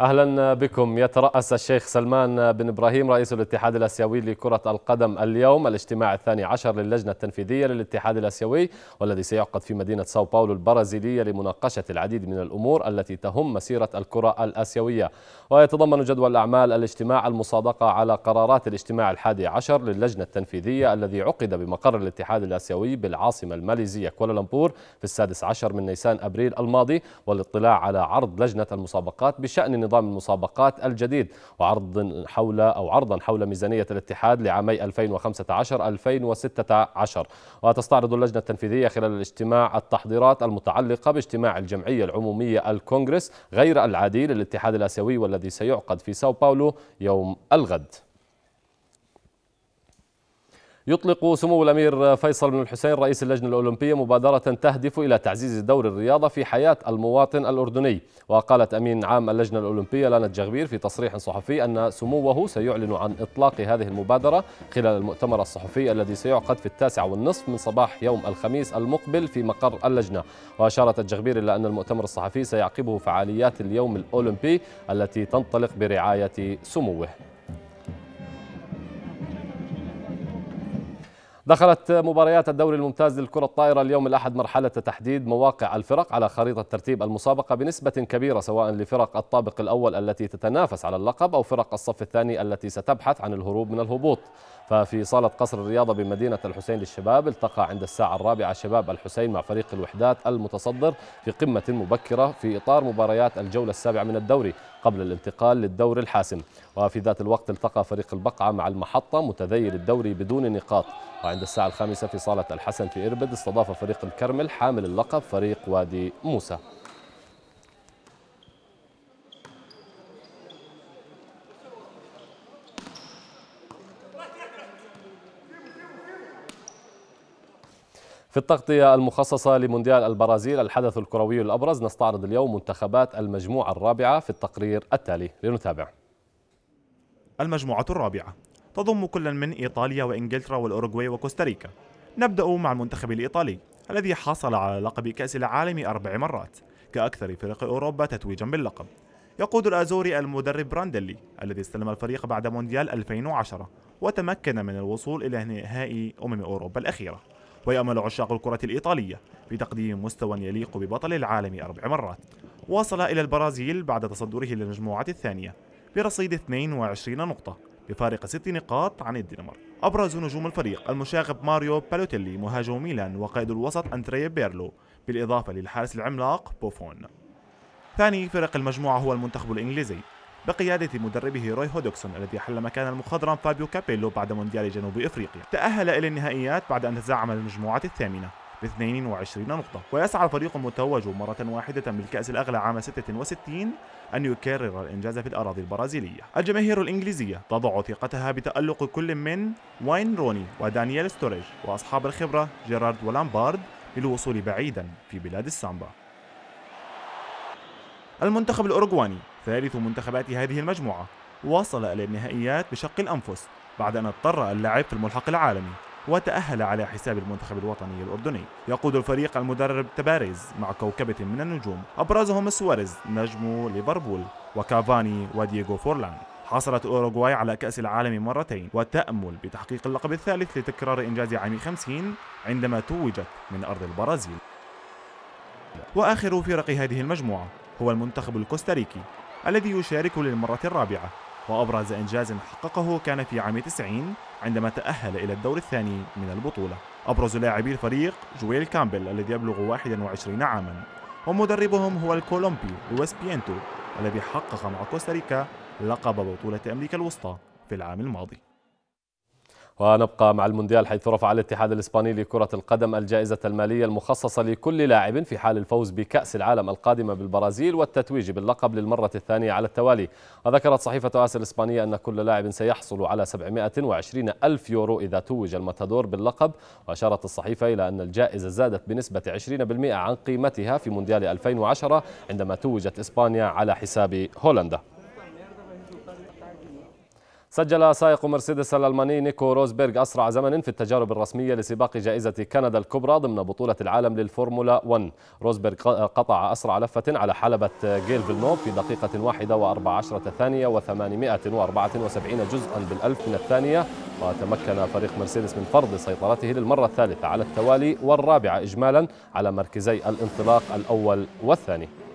اهلا بكم يتراس الشيخ سلمان بن ابراهيم رئيس الاتحاد الاسيوي لكره القدم اليوم الاجتماع الثاني عشر للجنه التنفيذيه للاتحاد الاسيوي والذي سيعقد في مدينه ساو باولو البرازيليه لمناقشه العديد من الامور التي تهم مسيره الكره الاسيويه ويتضمن جدول اعمال الاجتماع المصادقه على قرارات الاجتماع الحادي عشر للجنه التنفيذيه الذي عقد بمقر الاتحاد الاسيوي بالعاصمه الماليزيه كوالالمبور في السادس عشر من نيسان ابريل الماضي والاطلاع على عرض لجنه المسابقات بشان نظام المسابقات الجديد وعرض حول أو عرضا حول ميزانية الاتحاد لعامي 2015 2016 وتستعرض اللجنة التنفيذية خلال الاجتماع التحضيرات المتعلقة باجتماع الجمعية العمومية الكونغرس غير العادي للاتحاد الآسيوي والذي سيعقد في ساو باولو يوم الغد يطلق سمو الامير فيصل بن الحسين رئيس اللجنه الاولمبيه مبادره تهدف الى تعزيز دور الرياضه في حياه المواطن الاردني، وقالت امين عام اللجنه الاولمبيه لانت جغبير في تصريح صحفي ان سموه سيعلن عن اطلاق هذه المبادره خلال المؤتمر الصحفي الذي سيعقد في التاسعه والنصف من صباح يوم الخميس المقبل في مقر اللجنه، واشارت الجغبير الى ان المؤتمر الصحفي سيعقبه فعاليات اليوم الاولمبي التي تنطلق برعايه سموه. دخلت مباريات الدوري الممتاز للكرة الطائرة اليوم الأحد مرحلة تحديد مواقع الفرق على خريطة ترتيب المسابقة بنسبة كبيرة سواء لفرق الطابق الأول التي تتنافس على اللقب أو فرق الصف الثاني التي ستبحث عن الهروب من الهبوط ففي صالة قصر الرياضة بمدينة الحسين للشباب التقى عند الساعة الرابعة شباب الحسين مع فريق الوحدات المتصدر في قمة مبكرة في إطار مباريات الجولة السابعة من الدوري قبل الانتقال للدور الحاسم وفي ذات الوقت التقى فريق البقعة مع المحطة متذيل الدوري بدون نقاط عند الساعة الخامسة في صالة الحسن في إربد استضاف فريق الكرمل حامل اللقب فريق وادي موسى في التغطية المخصصة لمونديال البرازيل الحدث الكروي الأبرز نستعرض اليوم منتخبات المجموعة الرابعة في التقرير التالي لنتابع المجموعة الرابعة تضم كل من إيطاليا وإنجلترا والأوروغواي وكوستاريكا نبدأ مع المنتخب الإيطالي الذي حصل على لقب كأس العالم أربع مرات كأكثر فرق أوروبا تتويجا باللقب يقود الأزوري المدرب براندلي الذي استلم الفريق بعد مونديال 2010 وتمكن من الوصول إلى نهائي أمم أوروبا الأخيرة ويأمل عشاق الكرة الإيطالية بتقديم مستوى يليق ببطل العالم أربع مرات وصل إلى البرازيل بعد تصدره للمجموعة الثانية برصيد 22 نقطة بفارق ست نقاط عن الدنمارك أبرز نجوم الفريق المشاغب ماريو بالوتيلي مهاجم ميلان وقائد الوسط أندريا بيرلو بالإضافة للحارس العملاق بوفون ثاني فرق المجموعة هو المنتخب الإنجليزي بقيادة مدربه روي هودكسون الذي حل مكان المخضرم فابيو كابيلو بعد مونديال جنوب افريقيا. تأهل إلى النهائيات بعد أن تزعم المجموعة الثامنة. ب 22 نقطة ويسعى الفريق المتوج مرة واحدة بالكأس الأغلى عام 66 أن يكرر الإنجاز في الأراضي البرازيلية الجماهير الإنجليزية تضع ثقتها بتألق كل من واين روني ودانييل ستوريج وأصحاب الخبرة جيرارد ولامبارد للوصول بعيدا في بلاد السامبا المنتخب الأوروغواني ثالث منتخبات هذه المجموعة وصل إلى النهائيات بشق الأنفس بعد أن اضطر اللعب في الملحق العالمي وتأهل على حساب المنتخب الوطني الأردني يقود الفريق المدرب تباريز مع كوكبة من النجوم أبرزهم سواريز نجم ليفربول وكافاني ودييغو فورلان حصلت أوروغواي على كأس العالم مرتين وتأمل بتحقيق اللقب الثالث لتكرار إنجاز عام 50 عندما توجت من أرض البرازيل وآخر فرق هذه المجموعة هو المنتخب الكوستاريكي الذي يشارك للمرة الرابعة وأبرز إنجاز حققه كان في عام 90 عندما تأهل إلى الدور الثاني من البطولة أبرز لاعبي الفريق جويل كامبل الذي يبلغ 21 عاما ومدربهم هو الكولومبي لويس بينتو الذي حقق مع كوستاريكا لقب بطولة أمريكا الوسطى في العام الماضي ونبقى مع المونديال حيث رفع الاتحاد الإسباني لكرة القدم الجائزة المالية المخصصة لكل لاعب في حال الفوز بكأس العالم القادمة بالبرازيل والتتويج باللقب للمرة الثانية على التوالي وذكرت صحيفة آس الإسبانية أن كل لاعب سيحصل على 720 ألف يورو إذا توج الماتادور باللقب وأشارت الصحيفة إلى أن الجائزة زادت بنسبة 20% عن قيمتها في مونديال 2010 عندما توجت إسبانيا على حساب هولندا سجل سائق مرسيدس الألماني نيكو روزبرغ أسرع زمن في التجارب الرسمية لسباق جائزة كندا الكبرى ضمن بطولة العالم للفورمولا 1 روزبرغ قطع أسرع لفة على حلبة جيل فيلنوف في دقيقة واحدة و14 ثانية وثمانمائة وأربعة وسبعين جزءا بالألف من الثانية وتمكن فريق مرسيدس من فرض سيطرته للمرة الثالثة على التوالي والرابعة إجمالا على مركزي الانطلاق الأول والثاني